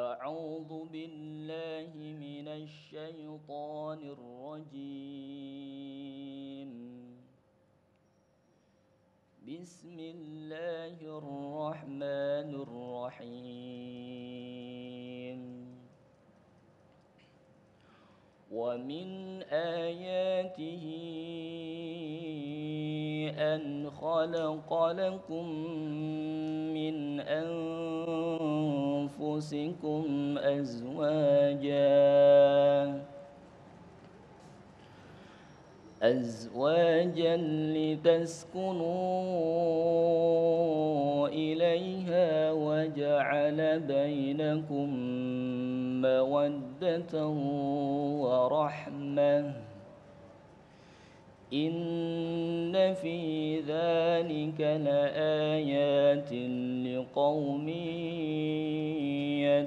أعوذ بالله من الشيطان الرجيم بسم الله الرحمن الرحيم ومن آياته أن خلق لكم أنفسكم أزواجا أزواجا لتسكنوا إليها وجعل بينكم مودة ورحمة إن في ذلك لآيات لقوم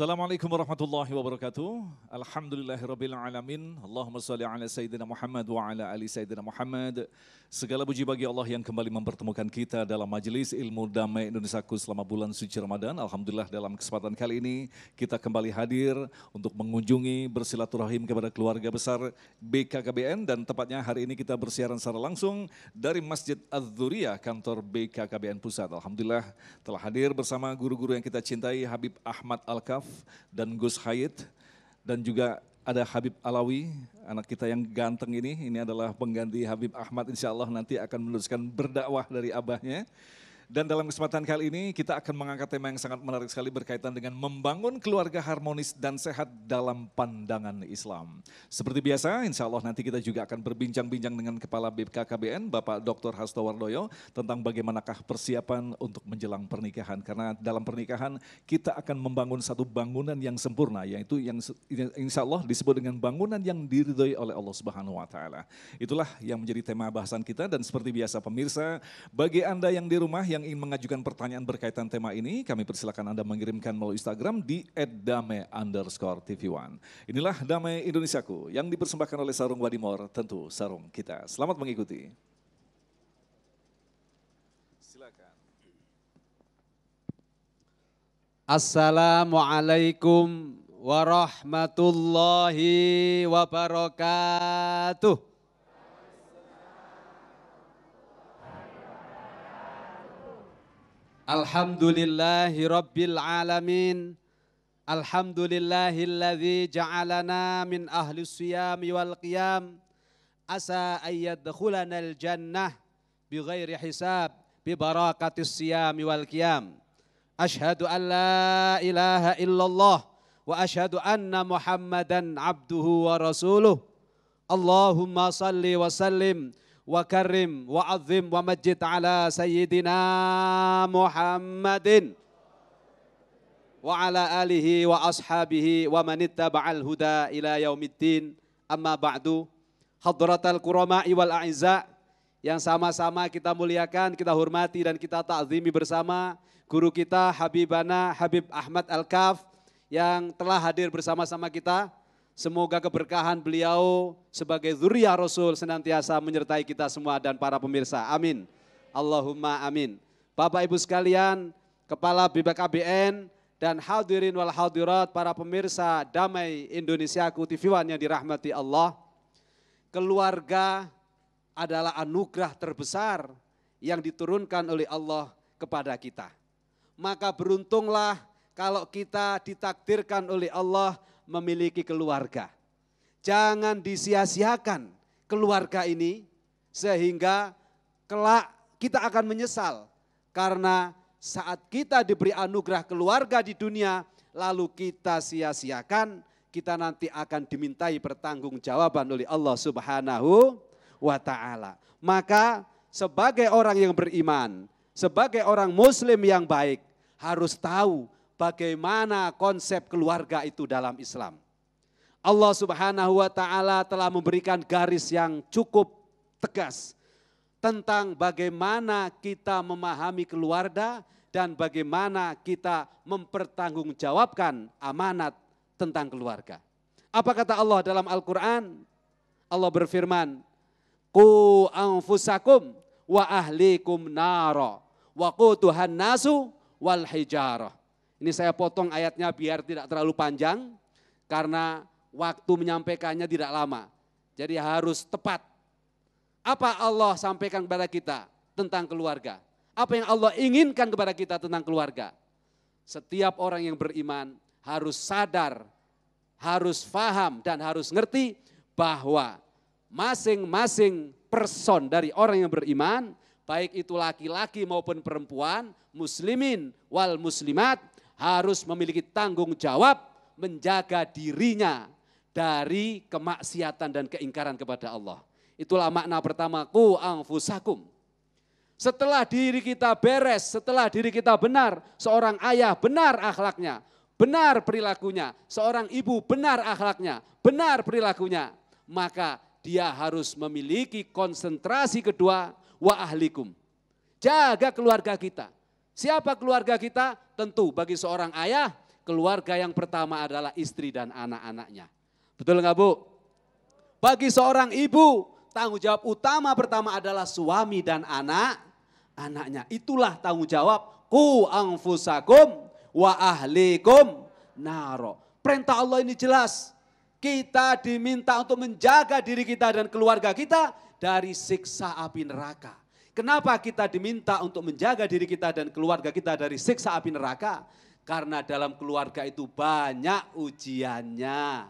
Assalamualaikum warahmatullahi wabarakatuh. Alhamdulillahirabbil alamin. Allahumma shalli ala sayyidina Muhammad wa ala ali sayyidina Muhammad. Segala puji bagi Allah yang kembali mempertemukan kita dalam majelis ilmu damai Indonesiaku selama bulan suci Ramadan. Alhamdulillah dalam kesempatan kali ini kita kembali hadir untuk mengunjungi bersilaturahim kepada keluarga besar BKKBN dan tepatnya hari ini kita bersiaran secara langsung dari Masjid az kantor BKKBN Pusat. Alhamdulillah telah hadir bersama guru-guru yang kita cintai Habib Ahmad Al-Kaf dan Gus Hayat dan juga ada Habib Alawi, anak kita yang ganteng ini. Ini adalah pengganti Habib Ahmad insya Allah nanti akan meneruskan berdakwah dari abahnya. Dan dalam kesempatan kali ini kita akan mengangkat tema yang sangat menarik sekali berkaitan dengan membangun keluarga harmonis dan sehat dalam pandangan Islam. Seperti biasa, insya Allah nanti kita juga akan berbincang-bincang dengan Kepala BKKBN, Bapak Dr. Hasto Wardoyo, tentang bagaimanakah persiapan untuk menjelang pernikahan. Karena dalam pernikahan kita akan membangun satu bangunan yang sempurna, yaitu yang insya Allah disebut dengan bangunan yang diridhoi oleh Allah Subhanahu Wa Taala. Itulah yang menjadi tema bahasan kita dan seperti biasa pemirsa, bagi Anda yang di rumah yang yang ingin mengajukan pertanyaan berkaitan tema ini, kami persilakan Anda mengirimkan melalui Instagram di @dame 1 Inilah Damai Indonesiaku yang dipersembahkan oleh Sarung Wadimor, tentu sarung kita. Selamat mengikuti. Silakan. Assalamualaikum warahmatullahi wabarakatuh. Alhamdulillahi Rabbil Alamin Alhamdulillahilladzi ja'alana min ahli siyami wal qiyam Asa ayyadkhulana al-jannah bighairi hisab bibarakatis siyami wal qiyam Ashhadu an la ilaha illallah wa ashhadu anna muhammadan abduhu wa rasuluh Allahumma salli wa sallim wa karim wa azim wa majid ala sayyidina Muhammadin wa ala alihi wa ashabihi wa man ittaba'al huda ila yaumiddin amma ba'du hadratal kurama'i wal a'izza yang sama-sama kita muliakan, kita hormati dan kita ta'zimi bersama guru kita Habibana Habib Ahmad Al-Kaf yang telah hadir bersama-sama kita Semoga keberkahan beliau sebagai Zuriat Rasul senantiasa menyertai kita semua dan para pemirsa. Amin. Allahumma amin. Bapak Ibu sekalian, Kepala BPKBN dan hadirin wal hadirat para pemirsa Damai Indonesiaku TV One yang dirahmati Allah. Keluarga adalah anugerah terbesar yang diturunkan oleh Allah kepada kita. Maka beruntunglah kalau kita ditakdirkan oleh Allah memiliki keluarga. Jangan disia-siakan keluarga ini sehingga kelak kita akan menyesal karena saat kita diberi anugerah keluarga di dunia lalu kita sia-siakan kita nanti akan dimintai pertanggungjawaban oleh Allah Subhanahu wa taala. Maka sebagai orang yang beriman, sebagai orang muslim yang baik harus tahu bagaimana konsep keluarga itu dalam Islam. Allah Subhanahu wa taala telah memberikan garis yang cukup tegas tentang bagaimana kita memahami keluarga dan bagaimana kita mempertanggungjawabkan amanat tentang keluarga. Apa kata Allah dalam Al-Qur'an? Allah berfirman, Ku anfusakum wa ahlikum naro wa ku tuhan nasu wal hijarah." Ini saya potong ayatnya biar tidak terlalu panjang karena waktu menyampaikannya tidak lama. Jadi harus tepat. Apa Allah sampaikan kepada kita tentang keluarga? Apa yang Allah inginkan kepada kita tentang keluarga? Setiap orang yang beriman harus sadar, harus faham dan harus ngerti bahwa masing-masing person dari orang yang beriman, baik itu laki-laki maupun perempuan, muslimin wal muslimat harus memiliki tanggung jawab menjaga dirinya dari kemaksiatan dan keingkaran kepada Allah. Itulah makna pertamaku ku angfusakum. Setelah diri kita beres, setelah diri kita benar, seorang ayah benar akhlaknya, benar perilakunya, seorang ibu benar akhlaknya, benar perilakunya, maka dia harus memiliki konsentrasi kedua, wa ahlikum. Jaga keluarga kita. Siapa keluarga kita? Tentu bagi seorang ayah, keluarga yang pertama adalah istri dan anak-anaknya. Betul enggak Bu? Bagi seorang ibu, tanggung jawab utama pertama adalah suami dan anak anaknya. Itulah tanggung jawab ku angfusakum wa ahlikum naro. Perintah Allah ini jelas. Kita diminta untuk menjaga diri kita dan keluarga kita dari siksa api neraka. Kenapa kita diminta untuk menjaga diri kita dan keluarga kita dari siksa api neraka? Karena dalam keluarga itu banyak ujiannya.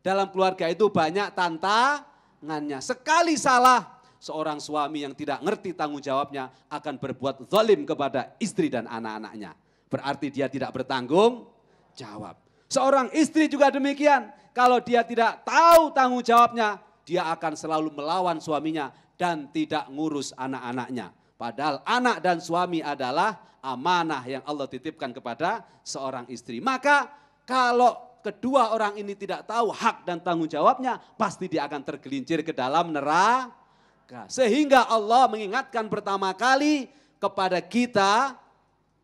Dalam keluarga itu banyak tantangannya. Sekali salah, seorang suami yang tidak ngerti tanggung jawabnya akan berbuat zalim kepada istri dan anak-anaknya. Berarti dia tidak bertanggung jawab. Seorang istri juga demikian. Kalau dia tidak tahu tanggung jawabnya, dia akan selalu melawan suaminya dan tidak ngurus anak-anaknya. Padahal anak dan suami adalah amanah yang Allah titipkan kepada seorang istri. Maka kalau kedua orang ini tidak tahu hak dan tanggung jawabnya, pasti dia akan tergelincir ke dalam neraka. Sehingga Allah mengingatkan pertama kali kepada kita,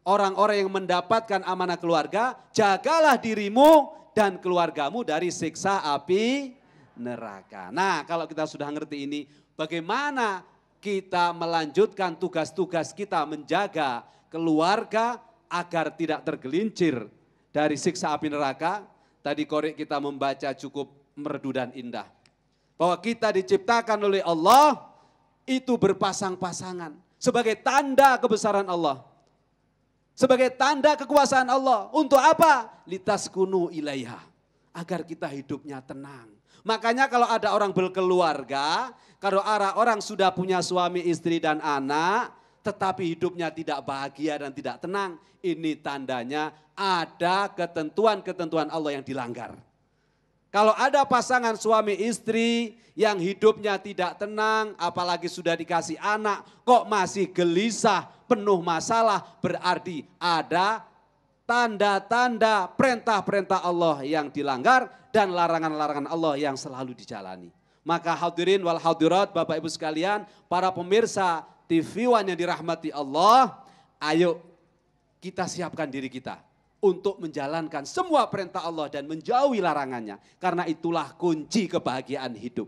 orang-orang yang mendapatkan amanah keluarga, jagalah dirimu dan keluargamu dari siksa api neraka. Nah kalau kita sudah ngerti ini, Bagaimana kita melanjutkan tugas-tugas kita menjaga keluarga agar tidak tergelincir dari siksa api neraka. Tadi korek kita membaca cukup merdu dan indah. Bahwa kita diciptakan oleh Allah itu berpasang-pasangan. Sebagai tanda kebesaran Allah. Sebagai tanda kekuasaan Allah. Untuk apa? Litas kunu ilaiha. Agar kita hidupnya tenang Makanya kalau ada orang berkeluarga, kalau arah orang sudah punya suami, istri dan anak, tetapi hidupnya tidak bahagia dan tidak tenang, ini tandanya ada ketentuan-ketentuan Allah yang dilanggar. Kalau ada pasangan suami istri yang hidupnya tidak tenang, apalagi sudah dikasih anak, kok masih gelisah, penuh masalah, berarti ada tanda-tanda perintah-perintah Allah yang dilanggar dan larangan-larangan Allah yang selalu dijalani. Maka hadirin wal hadirat, Bapak Ibu sekalian, para pemirsa TV One yang dirahmati Allah, ayo kita siapkan diri kita untuk menjalankan semua perintah Allah dan menjauhi larangannya. Karena itulah kunci kebahagiaan hidup.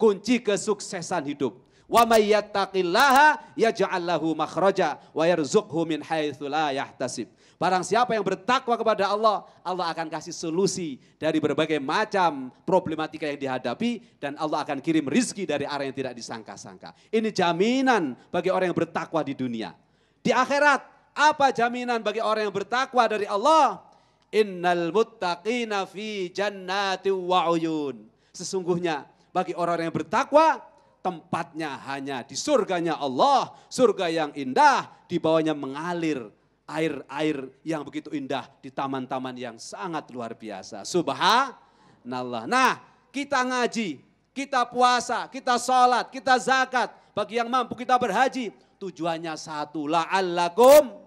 Kunci kesuksesan hidup. Wa may yattaqillaha yaj'al lahu makhraja wa yarzuqhu min haitsu la yahtasib. Barang siapa yang bertakwa kepada Allah, Allah akan kasih solusi dari berbagai macam problematika yang dihadapi dan Allah akan kirim rizki dari arah yang tidak disangka-sangka. Ini jaminan bagi orang yang bertakwa di dunia. Di akhirat, apa jaminan bagi orang yang bertakwa dari Allah? Innal muttaqina fi jannati wa Sesungguhnya bagi orang-orang yang bertakwa, tempatnya hanya di surganya Allah, surga yang indah, di bawahnya mengalir air-air yang begitu indah di taman-taman yang sangat luar biasa. Subhanallah. Nah, kita ngaji, kita puasa, kita sholat, kita zakat. Bagi yang mampu kita berhaji. Tujuannya satu, la'allakum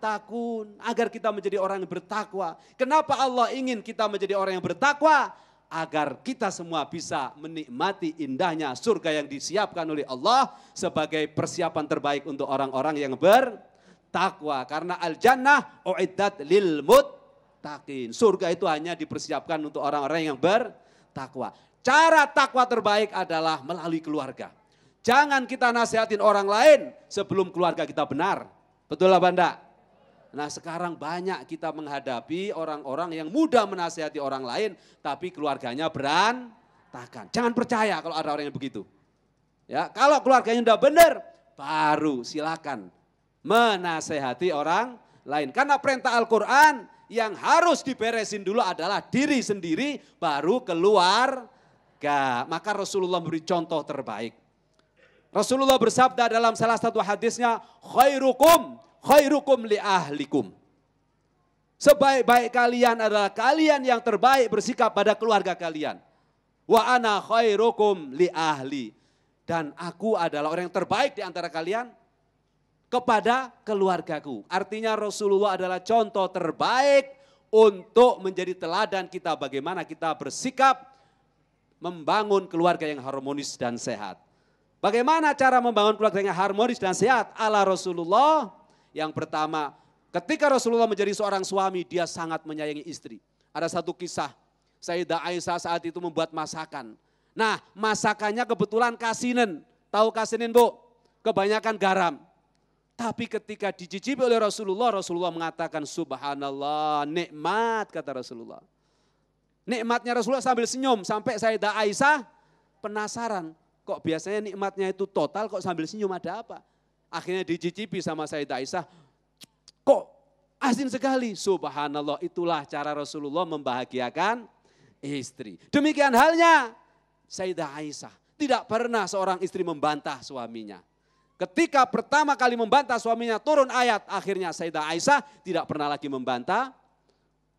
takun. Agar kita menjadi orang yang bertakwa. Kenapa Allah ingin kita menjadi orang yang bertakwa? agar kita semua bisa menikmati indahnya surga yang disiapkan oleh Allah sebagai persiapan terbaik untuk orang-orang yang ber takwa karena al jannah uiddat lil muttaqin. Surga itu hanya dipersiapkan untuk orang-orang yang bertakwa. Cara takwa terbaik adalah melalui keluarga. Jangan kita nasihatin orang lain sebelum keluarga kita benar. Betul lah Banda? Nah sekarang banyak kita menghadapi orang-orang yang mudah menasihati orang lain tapi keluarganya berantakan. Jangan percaya kalau ada orang yang begitu. Ya, kalau keluarganya udah benar, baru silakan menasehati orang lain. Karena perintah Al-Quran yang harus diberesin dulu adalah diri sendiri baru keluar. Gak. Maka Rasulullah beri contoh terbaik. Rasulullah bersabda dalam salah satu hadisnya, khairukum, khairukum li ahlikum. Sebaik-baik kalian adalah kalian yang terbaik bersikap pada keluarga kalian. Wa ana khairukum li ahli. Dan aku adalah orang yang terbaik di antara kalian kepada keluargaku. Artinya Rasulullah adalah contoh terbaik untuk menjadi teladan kita bagaimana kita bersikap membangun keluarga yang harmonis dan sehat. Bagaimana cara membangun keluarga yang harmonis dan sehat ala Rasulullah? Yang pertama, ketika Rasulullah menjadi seorang suami, dia sangat menyayangi istri. Ada satu kisah, Sayyidah Aisyah saat itu membuat masakan. Nah, masakannya kebetulan kasinen. Tahu kasinen, Bu? Kebanyakan garam. Tapi ketika dicicipi oleh Rasulullah, Rasulullah mengatakan subhanallah, nikmat kata Rasulullah. Nikmatnya Rasulullah sambil senyum sampai Sayyidah Aisyah penasaran. Kok biasanya nikmatnya itu total kok sambil senyum ada apa? Akhirnya dicicipi sama Sayyidah Aisyah. Kok asin sekali? Subhanallah itulah cara Rasulullah membahagiakan istri. Demikian halnya Sayyidah Aisyah. Tidak pernah seorang istri membantah suaminya. Ketika pertama kali membantah suaminya turun ayat, akhirnya Sayyidah Aisyah tidak pernah lagi membantah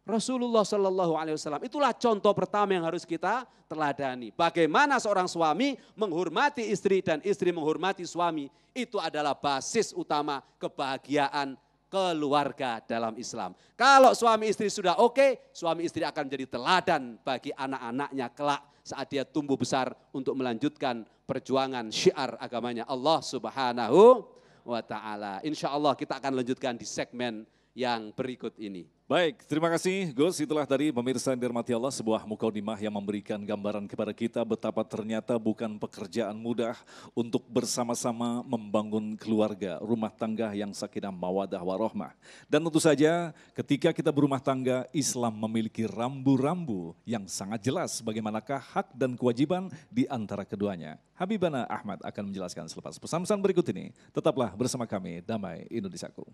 Rasulullah Shallallahu Alaihi Wasallam. Itulah contoh pertama yang harus kita teladani. Bagaimana seorang suami menghormati istri dan istri menghormati suami itu adalah basis utama kebahagiaan keluarga dalam Islam. Kalau suami istri sudah oke, suami istri akan menjadi teladan bagi anak-anaknya kelak saat dia tumbuh besar untuk melanjutkan perjuangan syiar agamanya Allah Subhanahu wa taala. Insya Allah kita akan lanjutkan di segmen yang berikut ini. Baik, terima kasih Gus. Itulah tadi pemirsa yang dirahmati Allah sebuah mukaudimah yang memberikan gambaran kepada kita betapa ternyata bukan pekerjaan mudah untuk bersama-sama membangun keluarga, rumah tangga yang sakinah mawadah warohmah. Dan tentu saja ketika kita berumah tangga, Islam memiliki rambu-rambu yang sangat jelas bagaimanakah hak dan kewajiban di antara keduanya. Habibana Ahmad akan menjelaskan selepas pesan-pesan berikut ini. Tetaplah bersama kami, Damai Indonesiaku.